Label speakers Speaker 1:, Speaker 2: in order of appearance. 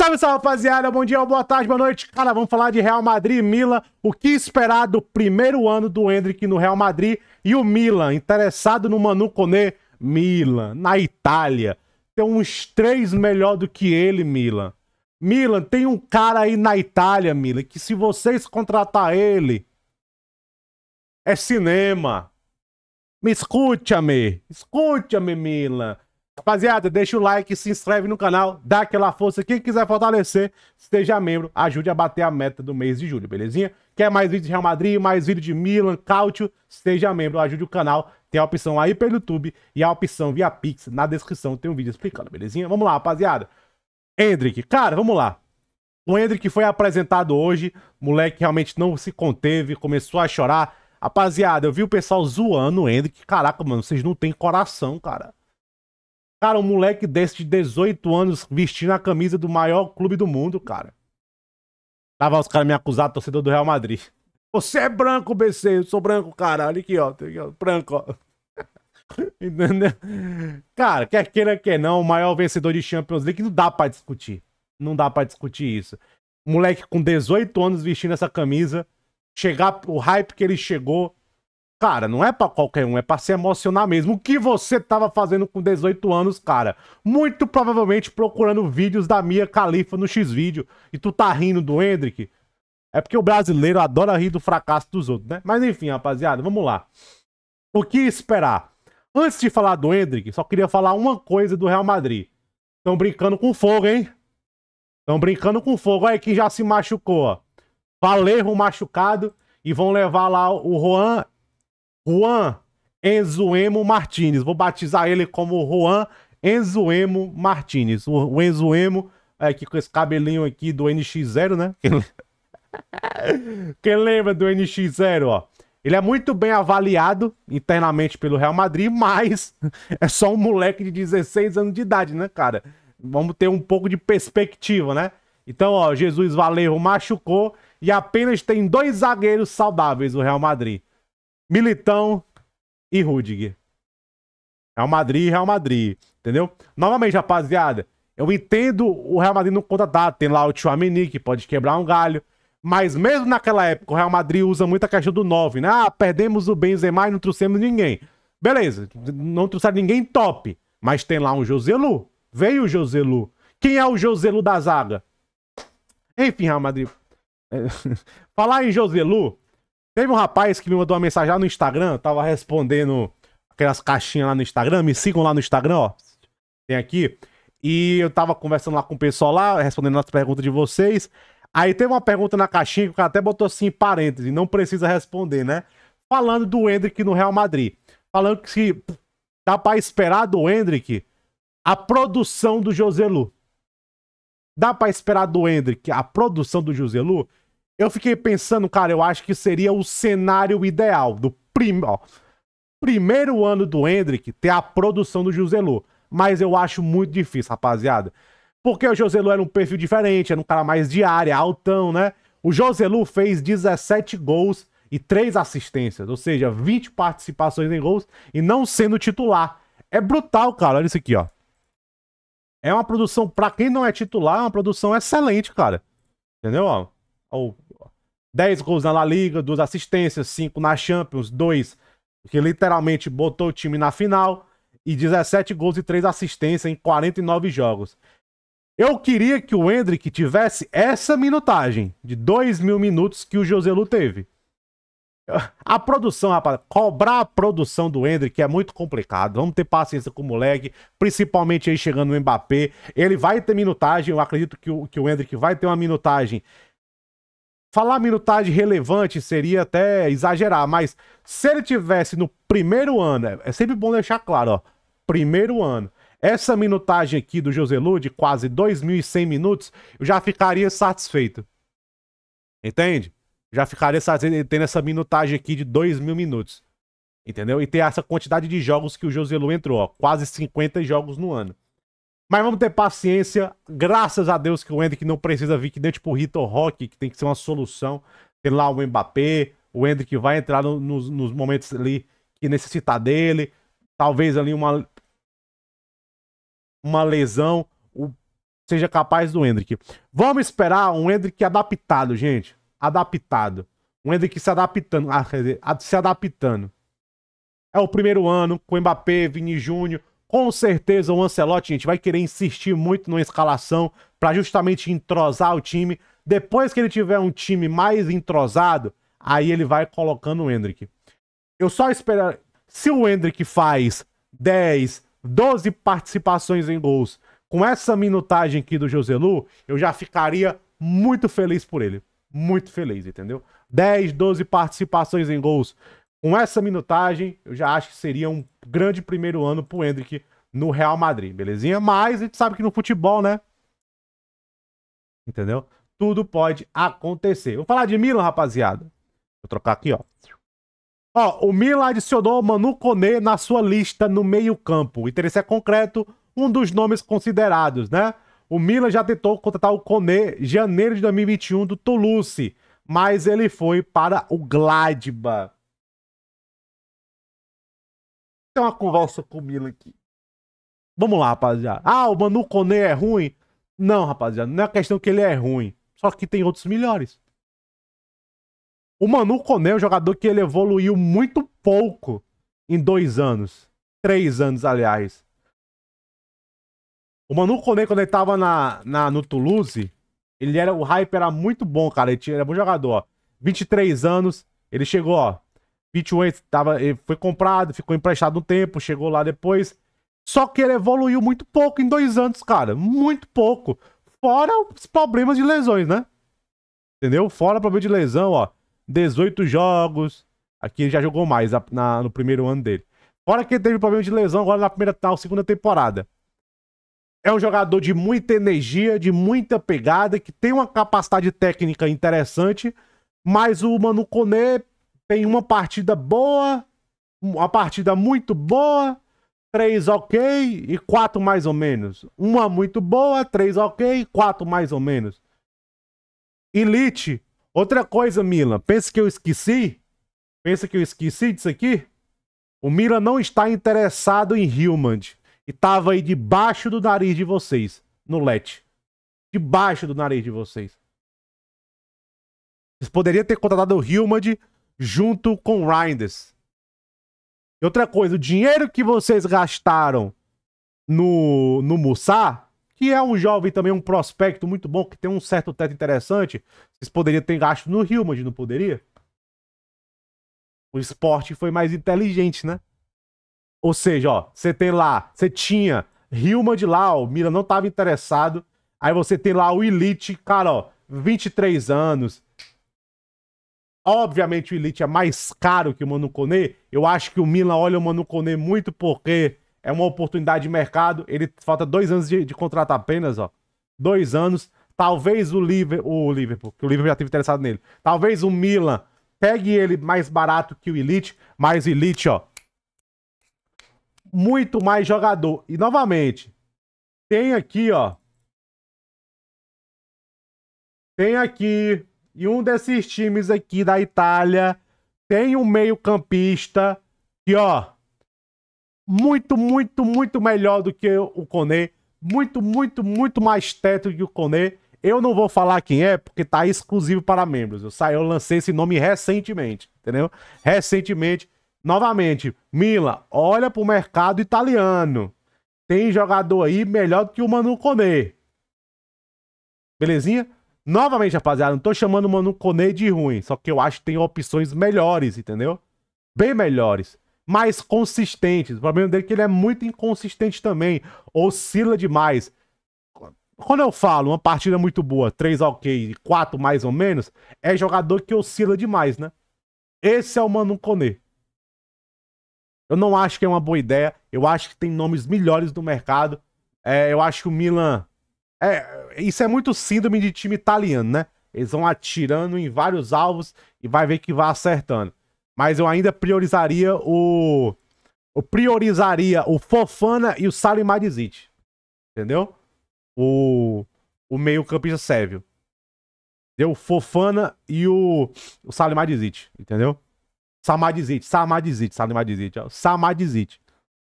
Speaker 1: Salve, salve, rapaziada. Bom dia, boa tarde, boa noite. Cara, vamos falar de Real Madrid e Milan. O que esperar do primeiro ano do Hendrick no Real Madrid e o Milan, interessado no Manu Koné, Milan, na Itália. Tem uns três melhor do que ele, Milan. Milan, tem um cara aí na Itália, Milan, que se vocês contratar ele, é cinema. Me escute-me, escute-me, Milan. Rapaziada, deixa o like, se inscreve no canal, dá aquela força. Quem quiser fortalecer, seja membro, ajude a bater a meta do mês de julho, belezinha? Quer mais vídeos de Real Madrid, mais vídeo de Milan, Cautio, seja membro, ajude o canal. Tem a opção aí pelo YouTube e a opção via Pix na descrição, tem um vídeo explicando, belezinha? Vamos lá, rapaziada. Hendrick, cara, vamos lá. O Hendrick foi apresentado hoje, moleque realmente não se conteve, começou a chorar. Rapaziada, eu vi o pessoal zoando o Hendrick, caraca, mano, vocês não têm coração, cara. Cara, um moleque desse de 18 anos vestindo a camisa do maior clube do mundo, cara. Tava os caras me acusando, torcedor do Real Madrid. Você é branco, BC. Eu sou branco, cara. Olha aqui, ó. Branco, ó. Entendeu? Cara, quer queira, quer não, o maior vencedor de Champions League não dá para discutir. Não dá para discutir isso. Moleque com 18 anos vestindo essa camisa, chegar o hype que ele chegou, Cara, não é para qualquer um, é para se emocionar mesmo. O que você tava fazendo com 18 anos, cara? Muito provavelmente procurando vídeos da Mia Khalifa no X-Vídeo. E tu tá rindo do Hendrick? É porque o brasileiro adora rir do fracasso dos outros, né? Mas enfim, rapaziada, vamos lá. O que esperar? Antes de falar do Hendrick, só queria falar uma coisa do Real Madrid. Estão brincando com fogo, hein? Estão brincando com fogo. Olha quem já se machucou, ó. Valerro machucado e vão levar lá o Juan Juan Enzuemo Martinez. Vou batizar ele como Juan Enzuemo Martinez. O Enzuemo é, que com esse cabelinho aqui do NX0, né? Quem lembra do NX0, ó? Ele é muito bem avaliado internamente pelo Real Madrid, mas é só um moleque de 16 anos de idade, né, cara? Vamos ter um pouco de perspectiva, né? Então, ó, Jesus Valeu machucou e apenas tem dois zagueiros saudáveis o Real Madrid. Militão e Rudiger. Real é Madrid, Real Madrid, entendeu? Novamente, rapaziada, eu entendo o Real Madrid não conta data, tem lá o Tchouameni que pode quebrar um galho, mas mesmo naquela época o Real Madrid usa muito a questão do 9, né? Ah, perdemos o Benzema e não trouxemos ninguém. Beleza, não trouxeram ninguém top, mas tem lá um Joselu, veio o Joselu. Quem é o Joselu da zaga? Enfim, Real Madrid. Falar em Joselu, Teve um rapaz que me mandou uma mensagem lá no Instagram, tava respondendo aquelas caixinhas lá no Instagram, me sigam lá no Instagram, ó. Tem aqui. E eu tava conversando lá com o pessoal lá, respondendo as perguntas de vocês. Aí teve uma pergunta na caixinha que o cara até botou assim em parênteses, não precisa responder, né? Falando do Hendrick no Real Madrid. Falando que se dá pra esperar do Hendrick a produção do Joselu. Dá pra esperar do Hendrick a produção do Joselu? Eu fiquei pensando, cara, eu acho que seria o cenário ideal do prim... Ó, primeiro ano do Hendrick ter a produção do Joselu. Mas eu acho muito difícil, rapaziada. Porque o Joselu era um perfil diferente, era um cara mais de área, altão, né? O Joselu fez 17 gols e 3 assistências, ou seja, 20 participações em gols e não sendo titular. É brutal, cara. Olha isso aqui, ó. É uma produção, pra quem não é titular, é uma produção excelente, cara. Entendeu? Ó, 10 gols na La Liga, duas assistências, 5 na Champions, 2 que literalmente botou o time na final e 17 gols e 3 assistências em 49 jogos. Eu queria que o Hendrick tivesse essa minutagem de 2 mil minutos que o Joselu teve. A produção, rapaz, cobrar a produção do Hendrick é muito complicado. Vamos ter paciência com o moleque, principalmente aí chegando no Mbappé. Ele vai ter minutagem, eu acredito que o, que o Hendrick vai ter uma minutagem Falar minutagem relevante seria até exagerar, mas se ele tivesse no primeiro ano, é, é sempre bom deixar claro, ó, primeiro ano. Essa minutagem aqui do Joselu de quase 2.100 minutos, eu já ficaria satisfeito. Entende? Já ficaria satisfeito tendo essa minutagem aqui de 2.000 minutos. Entendeu? E ter essa quantidade de jogos que o Joselu entrou, ó, quase 50 jogos no ano. Mas vamos ter paciência. Graças a Deus que o Hendrick não precisa vir que nem tipo o Rito Rock, que tem que ser uma solução. Tem lá o Mbappé, o Hendrick vai entrar no, nos, nos momentos ali que necessitar dele. Talvez ali uma, uma lesão o, seja capaz do Hendrick. Vamos esperar um Hendrick adaptado, gente. Adaptado. Um Hendrick se adaptando. Ah, se adaptando. É o primeiro ano com o Mbappé, Vini Júnior. Com certeza o Ancelotti, gente, vai querer insistir muito numa escalação para justamente entrosar o time. Depois que ele tiver um time mais entrosado, aí ele vai colocando o Hendrick. Eu só espero. Se o Hendrick faz 10, 12 participações em gols com essa minutagem aqui do Joselu, eu já ficaria muito feliz por ele. Muito feliz, entendeu? 10, 12 participações em gols com essa minutagem, eu já acho que seria um grande primeiro ano pro Hendrick no Real Madrid, belezinha? Mas a gente sabe que no futebol, né? Entendeu? Tudo pode acontecer. Vou falar de Milan, rapaziada. Vou trocar aqui, ó. Ó, o Milan adicionou Manu Kone na sua lista no meio-campo. interesse é concreto, um dos nomes considerados, né? O Milan já tentou contratar o Kone em janeiro de 2021 do Toulouse, mas ele foi para o Gladbach ter uma conversa com o Milan aqui. Vamos lá, rapaziada. Ah, o Manu Kone é ruim? Não, rapaziada, não é questão que ele é ruim. Só que tem outros melhores. O Manu Kone é um jogador que ele evoluiu muito pouco em dois anos. Três anos, aliás. O Manu Kone, quando ele tava na, na, no Toulouse, ele era, o hype era muito bom, cara. Ele, tinha, ele era bom jogador, ó. 23 anos, ele chegou, ó, Bitcoin tava, eh, foi comprado, ficou emprestado um tempo, chegou lá depois. Só que ele evoluiu muito pouco em dois anos, cara. Muito pouco. Fora os problemas de lesões, né? Entendeu? Fora problema de lesão, ó. 18 jogos. Aqui ele já jogou mais na, na, no primeiro ano dele. Fora que ele teve problema de lesão agora na primeira na segunda temporada. É um jogador de muita energia, de muita pegada, que tem uma capacidade técnica interessante, mas o Manu Kone tem uma partida boa, uma partida muito boa, três ok e quatro mais ou menos. Uma muito boa, três ok, quatro mais ou menos. Elite. Outra coisa, Milan. Pensa que eu esqueci? Pensa que eu esqueci disso aqui? O Milan não está interessado em Hillman. E tava aí debaixo do nariz de vocês. No LET. Debaixo do nariz de vocês. Vocês poderiam ter contratado o Hillman junto com Rinders. E outra coisa, o dinheiro que vocês gastaram no, no Mussá, que é um jovem também, um prospecto muito bom, que tem um certo teto interessante, vocês poderiam ter gasto no Rio, não poderia? O esporte foi mais inteligente, né? Ou seja, ó, você tem lá, você tinha Hilma de lá, o Mira não estava interessado. Aí você tem lá o Elite, cara, ó, 23 anos, Obviamente o Elite é mais caro que o Manu Kone. Eu acho que o Milan olha o Manu Kone muito porque é uma oportunidade de mercado. Ele falta dois anos de, de contrato apenas, ó. Dois anos. Talvez o Liverpool, o Liverpool, que o Liverpool já teve interessado nele. Talvez o Milan pegue ele mais barato que o Elite, mas o Elite, ó, muito mais jogador. E novamente, tem aqui, ó. Tem aqui e um desses times aqui da Itália tem um meio-campista que, ó, muito, muito, muito melhor do que o Coné Muito, muito, muito mais teto que o Coné Eu não vou falar quem é, porque tá exclusivo para membros. Eu, sa... eu lancei esse nome recentemente, entendeu? Recentemente. Novamente, Mila, olha pro mercado italiano. Tem jogador aí melhor do que o Manu Coné Belezinha? Novamente, rapaziada, não tô chamando o Manu Kone de ruim, só que eu acho que tem opções melhores, entendeu? Bem melhores. Mais consistentes. O problema dele é que ele é muito inconsistente também. Oscila demais. Quando eu falo uma partida muito boa, 3 ok e 4 mais ou menos, é jogador que oscila demais, né? Esse é o Manu Kone. Eu não acho que é uma boa ideia. Eu acho que tem nomes melhores no mercado. É, eu acho que o Milan é, isso é muito síndrome de time italiano, né? Eles vão atirando em vários alvos e vai ver que vai acertando. Mas eu ainda priorizaria o. Eu priorizaria o Fofana e o Salimadizic. Entendeu? O, o meio-campista sérvio. Deu o Fofana e o, o Salimadizic. Entendeu? Samadizic, Samadizic, Samadizic, Samadizic.